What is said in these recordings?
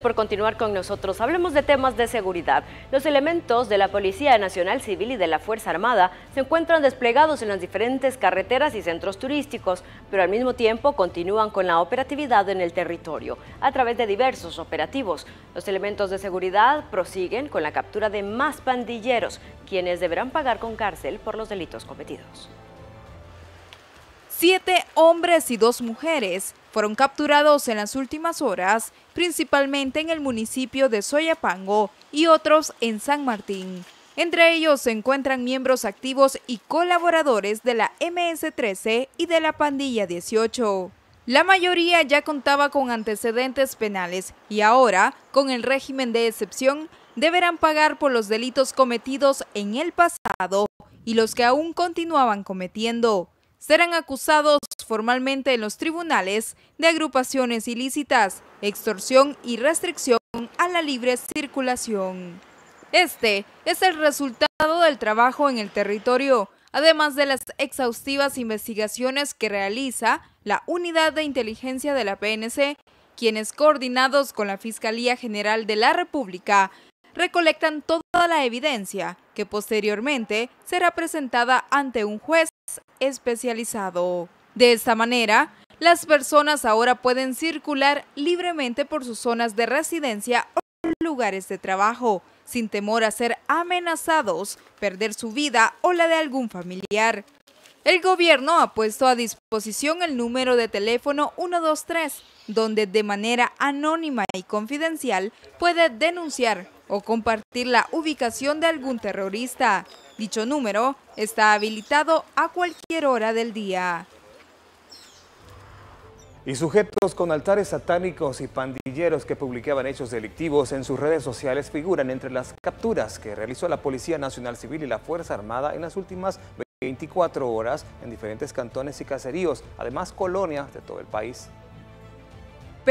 Por continuar con nosotros, hablemos de temas de seguridad. Los elementos de la Policía Nacional Civil y de la Fuerza Armada se encuentran desplegados en las diferentes carreteras y centros turísticos, pero al mismo tiempo continúan con la operatividad en el territorio a través de diversos operativos. Los elementos de seguridad prosiguen con la captura de más pandilleros, quienes deberán pagar con cárcel por los delitos cometidos. Siete hombres y dos mujeres fueron capturados en las últimas horas, principalmente en el municipio de Soyapango y otros en San Martín. Entre ellos se encuentran miembros activos y colaboradores de la MS-13 y de la Pandilla 18. La mayoría ya contaba con antecedentes penales y ahora, con el régimen de excepción, deberán pagar por los delitos cometidos en el pasado y los que aún continuaban cometiendo serán acusados formalmente en los tribunales de agrupaciones ilícitas, extorsión y restricción a la libre circulación. Este es el resultado del trabajo en el territorio, además de las exhaustivas investigaciones que realiza la Unidad de Inteligencia de la PNC, quienes coordinados con la Fiscalía General de la República recolectan toda la evidencia que posteriormente será presentada ante un juez especializado. De esta manera, las personas ahora pueden circular libremente por sus zonas de residencia o lugares de trabajo, sin temor a ser amenazados, perder su vida o la de algún familiar. El gobierno ha puesto a disposición el número de teléfono 123, donde de manera anónima y confidencial puede denunciar o compartir la ubicación de algún terrorista. Dicho número está habilitado a cualquier hora del día. Y sujetos con altares satánicos y pandilleros que publicaban hechos delictivos en sus redes sociales figuran entre las capturas que realizó la Policía Nacional Civil y la Fuerza Armada en las últimas 24 horas en diferentes cantones y caseríos, además colonias de todo el país.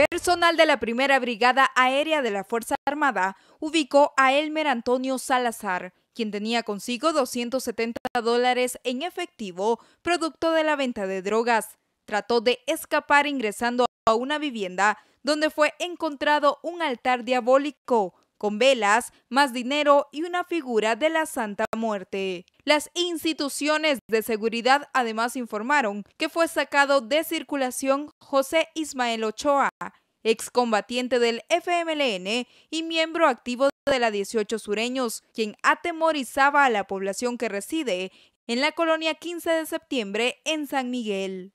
Personal de la Primera Brigada Aérea de la Fuerza Armada ubicó a Elmer Antonio Salazar, quien tenía consigo 270 dólares en efectivo, producto de la venta de drogas. Trató de escapar ingresando a una vivienda donde fue encontrado un altar diabólico con velas, más dinero y una figura de la Santa Muerte. Las instituciones de seguridad además informaron que fue sacado de circulación José Ismael Ochoa, excombatiente del FMLN y miembro activo de la 18 Sureños, quien atemorizaba a la población que reside en la colonia 15 de septiembre en San Miguel.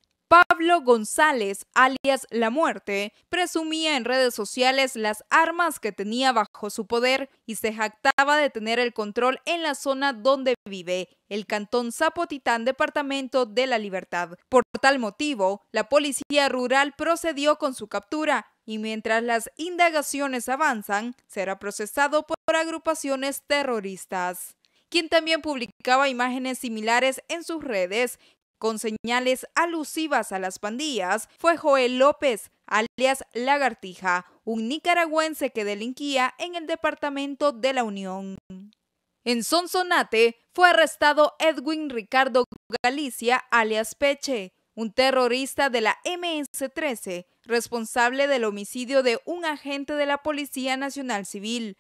Pablo González, alias La Muerte, presumía en redes sociales las armas que tenía bajo su poder y se jactaba de tener el control en la zona donde vive, el cantón Zapotitán, departamento de la Libertad. Por tal motivo, la policía rural procedió con su captura y mientras las indagaciones avanzan, será procesado por agrupaciones terroristas quien también publicaba imágenes similares en sus redes con señales alusivas a las pandillas fue Joel López, alias Lagartija, un nicaragüense que delinquía en el departamento de la Unión. En Sonsonate fue arrestado Edwin Ricardo Galicia, alias Peche, un terrorista de la MS-13, responsable del homicidio de un agente de la Policía Nacional Civil,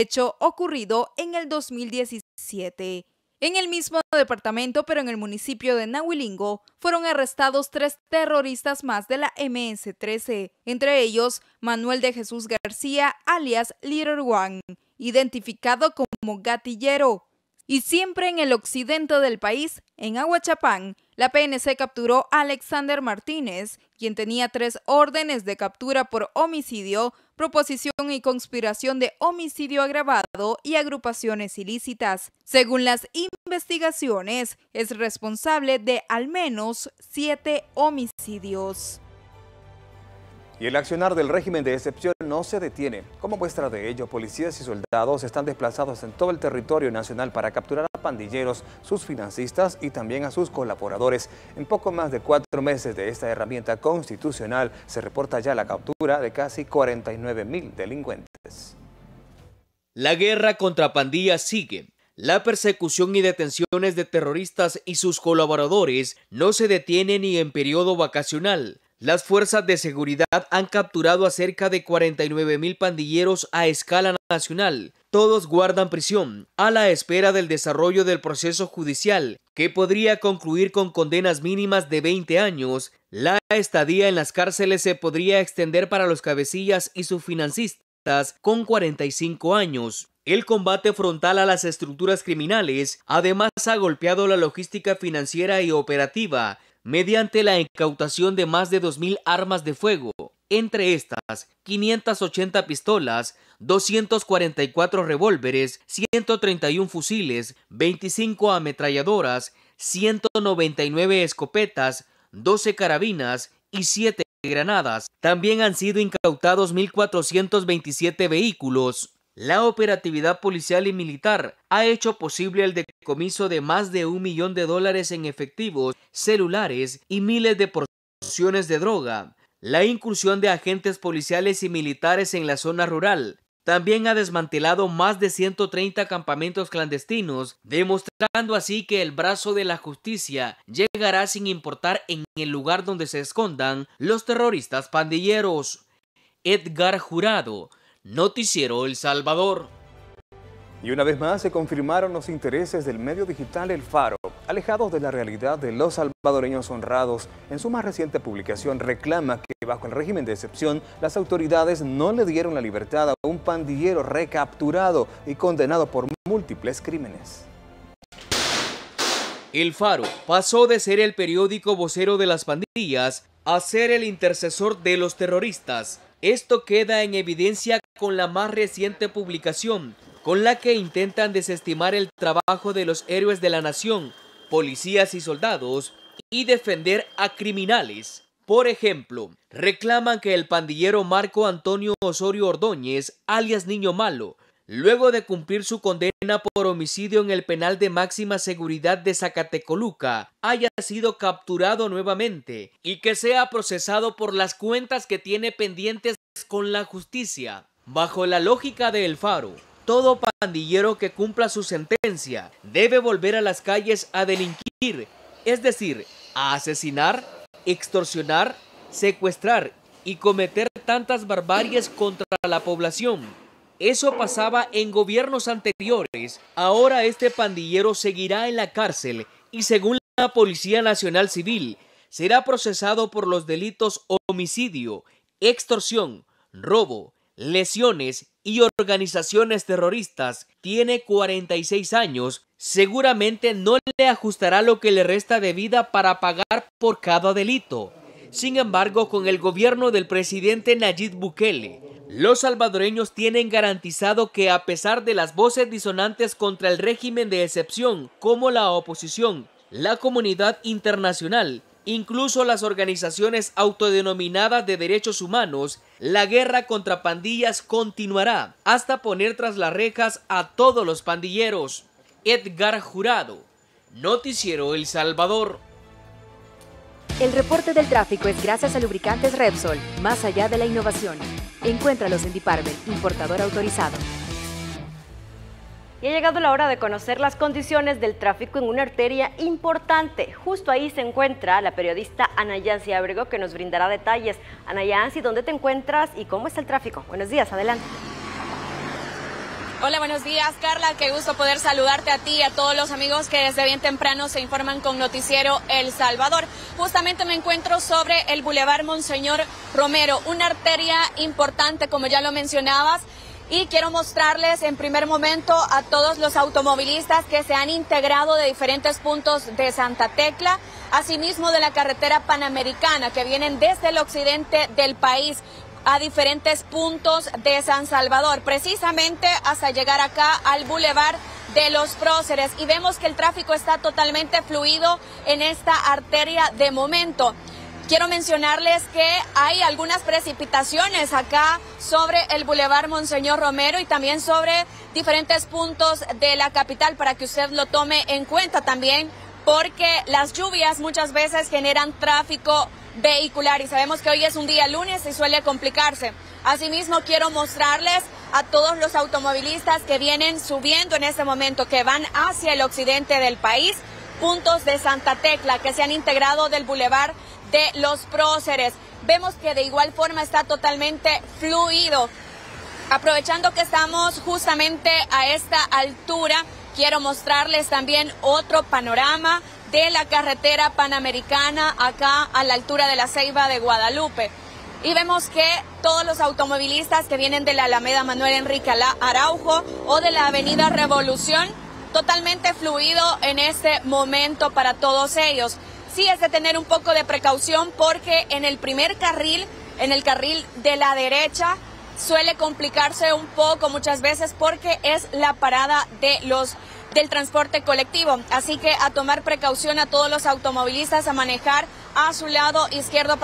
hecho ocurrido en el 2017. En el mismo departamento, pero en el municipio de Nahuilingo, fueron arrestados tres terroristas más de la MS-13, entre ellos Manuel de Jesús García, alias Little One, identificado como gatillero, y siempre en el occidente del país, en Aguachapán, la PNC capturó a Alexander Martínez, quien tenía tres órdenes de captura por homicidio, proposición y conspiración de homicidio agravado y agrupaciones ilícitas. Según las investigaciones, es responsable de al menos siete homicidios. Y el accionar del régimen de excepción no se detiene. Como muestra de ello, policías y soldados están desplazados en todo el territorio nacional para capturar a pandilleros, sus financistas y también a sus colaboradores. En poco más de cuatro meses de esta herramienta constitucional se reporta ya la captura de casi 49 mil delincuentes. La guerra contra pandillas sigue. La persecución y detenciones de terroristas y sus colaboradores no se detiene ni en periodo vacacional. Las fuerzas de seguridad han capturado a cerca de 49 mil pandilleros a escala nacional. Todos guardan prisión, a la espera del desarrollo del proceso judicial, que podría concluir con condenas mínimas de 20 años. La estadía en las cárceles se podría extender para los cabecillas y sus financistas con 45 años. El combate frontal a las estructuras criminales además ha golpeado la logística financiera y operativa, mediante la incautación de más de 2.000 armas de fuego, entre estas 580 pistolas, 244 revólveres, 131 fusiles, 25 ametralladoras, 199 escopetas, 12 carabinas y 7 granadas. También han sido incautados 1.427 vehículos. La operatividad policial y militar ha hecho posible el de comiso de más de un millón de dólares en efectivos, celulares y miles de porciones de droga. La incursión de agentes policiales y militares en la zona rural también ha desmantelado más de 130 campamentos clandestinos, demostrando así que el brazo de la justicia llegará sin importar en el lugar donde se escondan los terroristas pandilleros. Edgar Jurado, Noticiero El Salvador. Y una vez más se confirmaron los intereses del medio digital El Faro, alejados de la realidad de los salvadoreños honrados. En su más reciente publicación reclama que bajo el régimen de excepción, las autoridades no le dieron la libertad a un pandillero recapturado y condenado por múltiples crímenes. El Faro pasó de ser el periódico vocero de las pandillas a ser el intercesor de los terroristas. Esto queda en evidencia con la más reciente publicación con la que intentan desestimar el trabajo de los héroes de la nación, policías y soldados, y defender a criminales. Por ejemplo, reclaman que el pandillero Marco Antonio Osorio Ordóñez, alias Niño Malo, luego de cumplir su condena por homicidio en el penal de máxima seguridad de Zacatecoluca, haya sido capturado nuevamente y que sea procesado por las cuentas que tiene pendientes con la justicia, bajo la lógica de El Faro. Todo pandillero que cumpla su sentencia debe volver a las calles a delinquir, es decir, a asesinar, extorsionar, secuestrar y cometer tantas barbaries contra la población. Eso pasaba en gobiernos anteriores. Ahora este pandillero seguirá en la cárcel y según la Policía Nacional Civil, será procesado por los delitos homicidio, extorsión, robo, lesiones y organizaciones terroristas. Tiene 46 años. Seguramente no le ajustará lo que le resta de vida para pagar por cada delito. Sin embargo, con el gobierno del presidente Nayib Bukele, los salvadoreños tienen garantizado que a pesar de las voces disonantes contra el régimen de excepción, como la oposición, la comunidad internacional incluso las organizaciones autodenominadas de derechos humanos, la guerra contra pandillas continuará hasta poner tras las rejas a todos los pandilleros. Edgar Jurado, Noticiero El Salvador. El reporte del tráfico es gracias a lubricantes Repsol, más allá de la innovación. Encuéntralos en Diparme, importador autorizado y ha llegado la hora de conocer las condiciones del tráfico en una arteria importante. Justo ahí se encuentra la periodista Ana Yancy Abrego que nos brindará detalles. Ana Yancy, ¿dónde te encuentras y cómo es el tráfico? Buenos días, adelante. Hola, buenos días Carla, qué gusto poder saludarte a ti y a todos los amigos que desde bien temprano se informan con Noticiero El Salvador. Justamente me encuentro sobre el Boulevard Monseñor Romero, una arteria importante como ya lo mencionabas y quiero mostrarles en primer momento a todos los automovilistas que se han integrado de diferentes puntos de Santa Tecla, asimismo de la carretera panamericana que vienen desde el occidente del país a diferentes puntos de San Salvador, precisamente hasta llegar acá al Boulevard de los próceres y vemos que el tráfico está totalmente fluido en esta arteria de momento. Quiero mencionarles que hay algunas precipitaciones acá sobre el Boulevard Monseñor Romero y también sobre diferentes puntos de la capital para que usted lo tome en cuenta también porque las lluvias muchas veces generan tráfico vehicular y sabemos que hoy es un día lunes y suele complicarse. Asimismo, quiero mostrarles a todos los automovilistas que vienen subiendo en este momento, que van hacia el occidente del país, puntos de Santa Tecla que se han integrado del Boulevard de los próceres. Vemos que de igual forma está totalmente fluido. Aprovechando que estamos justamente a esta altura, quiero mostrarles también otro panorama de la carretera panamericana acá a la altura de la Ceiba de Guadalupe. Y vemos que todos los automovilistas que vienen de la Alameda Manuel Enrique Araujo o de la Avenida Revolución, totalmente fluido en este momento para todos ellos sí es de tener un poco de precaución porque en el primer carril, en el carril de la derecha, suele complicarse un poco muchas veces porque es la parada de los del transporte colectivo. Así que a tomar precaución a todos los automovilistas a manejar a su lado izquierdo.